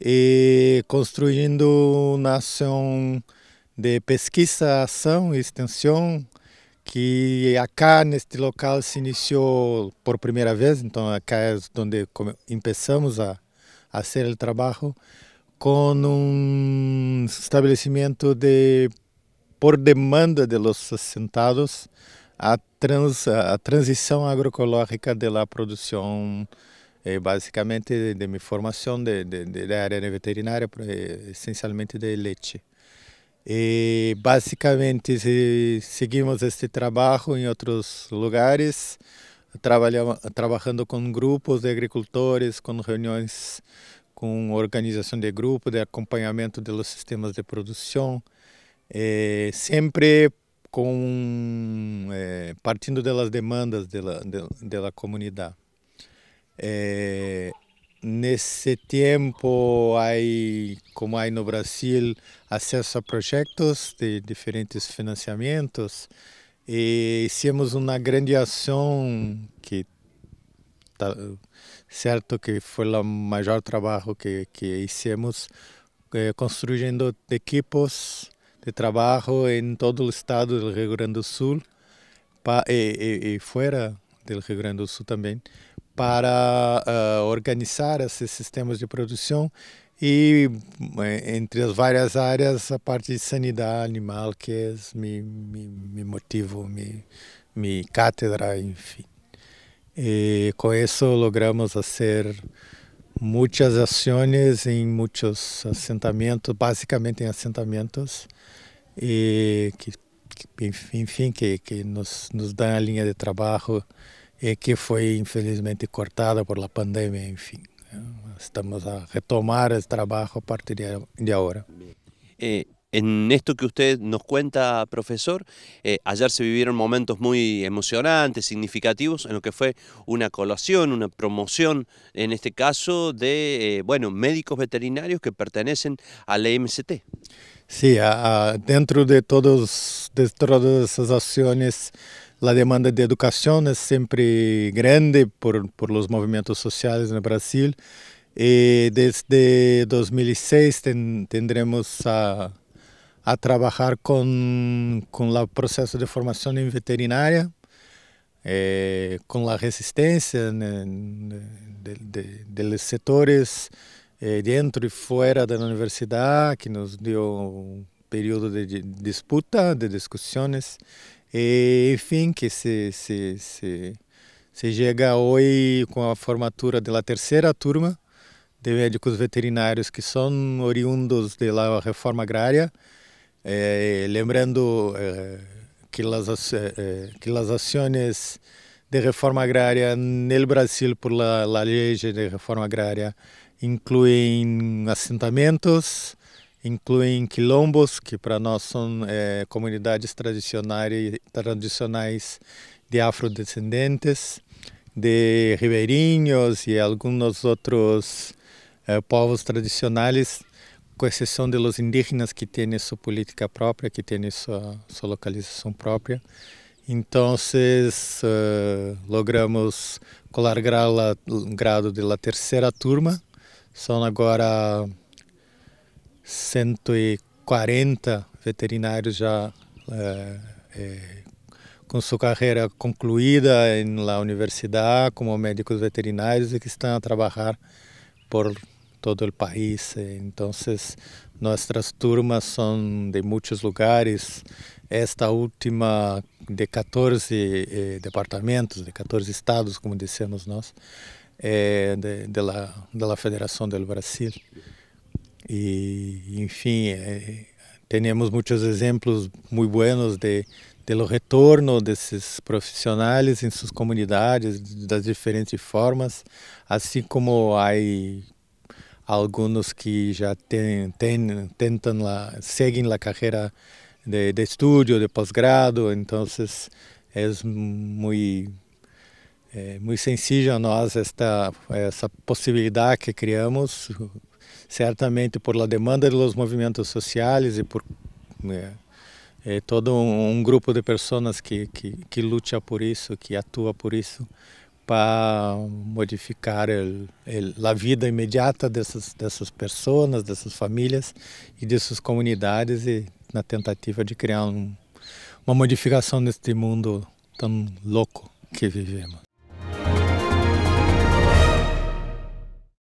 e construindo uma ação de pesquisa, ação e extensão que acá neste local se iniciou por primeira vez, então acá é onde começamos a, a fazer o trabalho com um estabelecimento de por demanda de los assentados a, trans, a transição agroecológica da produção e eh, basicamente de minha formação de, de, de, da área veterinária, essencialmente de leite. E basicamente se seguimos este trabalho em outros lugares, trabalhando com grupos de agricultores, com reuniões com organização de grupo, de acompanhamento dos sistemas de produção, eh, sempre com eh, partindo das demandas da de de, de comunidade. É, nesse tempo, aí, como aí no Brasil, acesso a projetos de diferentes financiamentos, e fizemos uma grande ação que tá, certo que foi o maior trabalho que que fizemos eh, é, construindo equipos de trabalho em todo o estado do Rio Grande do Sul pa, e, e, e fora do Rio Grande do Sul também para uh, organizar esses sistemas de produção e eh, entre as várias áreas a parte de sanidade animal que é me, me, me motivo, me, me cátedra, enfim. E com isso logramos fazer muitas ações em muitos assentamentos, basicamente em assentamentos, e que, enfim, que, que nos, nos dão a linha de trabalho Eh, que fue infelizmente cortada por la pandemia, en fin, Estamos a retomar el trabajo a partir de ahora. Eh, en esto que usted nos cuenta, profesor, eh, ayer se vivieron momentos muy emocionantes, significativos, en lo que fue una colación, una promoción, en este caso, de bueno, médicos veterinarios que pertenecen a la Sí, dentro de, todos, de todas esas acciones, la demanda de educación es siempre grande por, los movimientos sociales en Brasil. Y eh, desde 2006 tendremos a, trabajar con, con el proceso de formación en veterinaria, eh, con la resistencia de los sectores. Eh, dentro e fora da universidade, que nos deu um período de disputa, de discussões, e, enfim, que se, se, se, se chega hoje com a formatura da terceira turma de médicos veterinários que são oriundos da reforma agrária, eh, lembrando eh, que, as, que as ações de reforma agrária no Brasil por la, la lei de reforma agrária incluem assentamentos, incluem quilombos, que para nós são é, comunidades tradicionais, tradicionais de afrodescendentes, de ribeirinhos e alguns outros é, povos tradicionais, com exceção de los indígenas que têm sua política própria, que têm sua, sua localização própria. Então, uh, logramos colar grado de la terceira turma, são agora 140 veterinários já é, é, com sua carreira concluída na universidade como médicos veterinários e que estão a trabalhar por todo o país. Então, nossas turmas são de muitos lugares. Esta última de 14 eh, departamentos, de 14 estados, como dissemos nós é, de, de, la, de la Federação do Brasil. E, enfim, é, temos muitos exemplos muito buenos de, de lo retorno desses profissionais em suas comunidades das diferentes formas, assim como há alguns que já ten, ten, tentam la, seguem a carreira de, de estudo, de posgrado, então é muito é muito sensível a nós esta essa possibilidade que criamos, certamente por la demanda dos movimentos sociais e por é, é todo um, um, grupo de pessoas que, que, que luta por isso, que atua por isso, para modificar a vida imediata dessas, dessas pessoas, dessas famílias e dessas comunidades, e na tentativa de criar um, uma modificação neste mundo tão louco que vivemos.